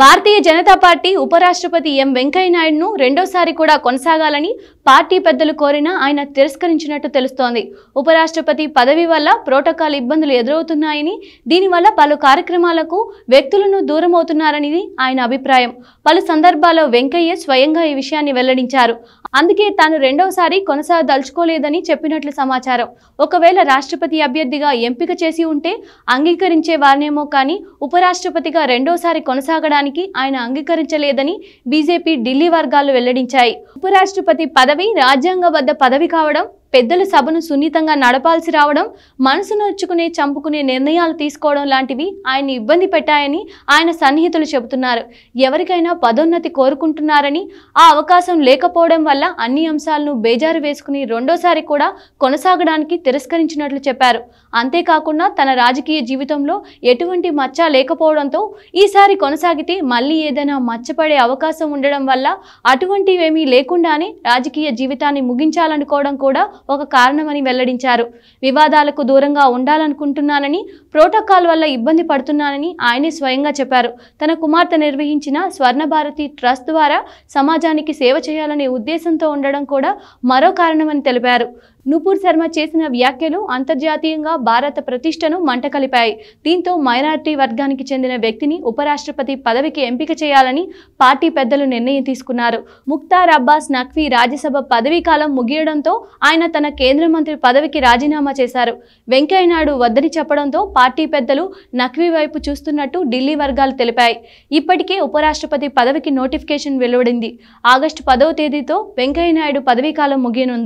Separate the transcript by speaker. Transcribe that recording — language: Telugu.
Speaker 1: భారతీయ జనతా పార్టీ ఉపరాష్ట్రపతి ఎం వెంకయ్యనాయుడును రెండోసారి కూడా కొనసాగాలని పార్టీ పెద్దలు కోరినా ఆయన తిరస్కరించినట్టు తెలుస్తోంది ఉపరాష్ట్రపతి పదవి వల్ల ప్రోటోకాల్ ఇబ్బందులు ఎదురవుతున్నాయని దీనివల్ల పలు కార్యక్రమాలకు వ్యక్తులను దూరం అవుతున్నారని ఆయన అభిప్రాయం పలు సందర్భాల్లో వెంకయ్య స్వయంగా ఈ విషయాన్ని వెల్లడించారు అందుకే తాను రెండోసారి కొనసాగదలుచుకోలేదని చెప్పినట్లు సమాచారం ఒకవేళ రాష్ట్రపతి అభ్యర్థిగా ఎంపిక చేసి ఉంటే అంగీకరించే వారినేమో కానీ ఉపరాష్ట్రపతిగా రెండోసారి కొనసాగడానికి ఇవ్వడానికి ఆయన అంగీకరించలేదని బీజేపీ ఢిల్లీ వర్గాలు వెల్లడించాయి ఉపరాష్ట్రపతి పదవి రాజ్యాంగబద్ధ పదవి కావడం పెద్దలు సభను సున్నితంగా నడపాల్సి రావడం మనసు నొచ్చుకునే చంపుకునే నిర్ణయాలు తీసుకోవడం లాంటివి ఆయన్ని ఇబ్బంది పెట్టాయని ఆయన సన్నిహితులు చెబుతున్నారు ఎవరికైనా పదోన్నతి కోరుకుంటున్నారని ఆ అవకాశం లేకపోవడం వల్ల అన్ని అంశాలను బేజారు వేసుకుని రెండోసారి కూడా కొనసాగడానికి తిరస్కరించినట్లు చెప్పారు అంతేకాకుండా తన రాజకీయ జీవితంలో ఎటువంటి మచ్చ లేకపోవడంతో ఈసారి కొనసాగితే మళ్ళీ ఏదైనా మచ్చపడే అవకాశం ఉండడం వల్ల అటువంటివేమీ లేకుండానే రాజకీయ జీవితాన్ని ముగించాలనుకోవడం కూడా ఒక కారణమని వెల్లడించారు వివాదాలకు దూరంగా ఉండాలనుకుంటున్నానని ప్రోటోకాల్ వల్ల ఇబ్బంది పడుతున్నానని ఆయనే స్వయంగా చెప్పారు తన కుమార్తె నిర్వహించిన స్వర్ణభారతి ట్రస్ట్ ద్వారా సమాజానికి సేవ చేయాలనే ఉద్దేశంతో ఉండడం కూడా మరో కారణమని తెలిపారు నూపూర్ శర్మ చేసిన వ్యాఖ్యలు అంతర్జాతీయంగా భారత ప్రతిష్టను మంటకలిపాయి దీంతో మైనార్టీ వర్గానికి చెందిన వ్యక్తిని ఉపరాష్ట్రపతి పదవికి ఎంపిక చేయాలని పార్టీ పెద్దలు నిర్ణయం తీసుకున్నారు ముక్తార్ అబ్బాస్ నఖ్వీ రాజ్యసభ పదవీ కాలం ముగియడంతో ఆయన తన కేంద్ర మంత్రి పదవికి రాజీనామా చేశారు వెంకయ్యనాయుడు వద్దని చెప్పడంతో పార్టీ పెద్దలు నఖ్వీ వైపు చూస్తున్నట్టు ఢిల్లీ వర్గాలు తెలిపాయి ఇప్పటికే ఉపరాష్ట్రపతి పదవికి నోటిఫికేషన్ వెలువడింది ఆగస్టు పదవ తేదీతో వెంకయ్యనాయుడు పదవీకాలం ముగియనుంది